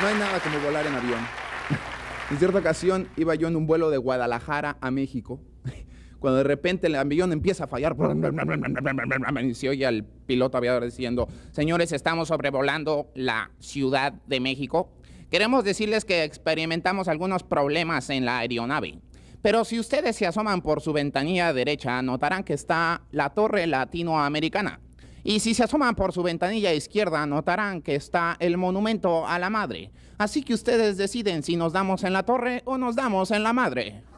No hay nada como volar en avión. En cierta ocasión iba yo en un vuelo de Guadalajara a México, cuando de repente el avión empieza a fallar. Y se oye al piloto aviador diciendo, señores, estamos sobrevolando la Ciudad de México. Queremos decirles que experimentamos algunos problemas en la aeronave. Pero si ustedes se asoman por su ventanilla derecha, notarán que está la Torre Latinoamericana y si se asoman por su ventanilla izquierda notarán que está el monumento a la madre. Así que ustedes deciden si nos damos en la torre o nos damos en la madre.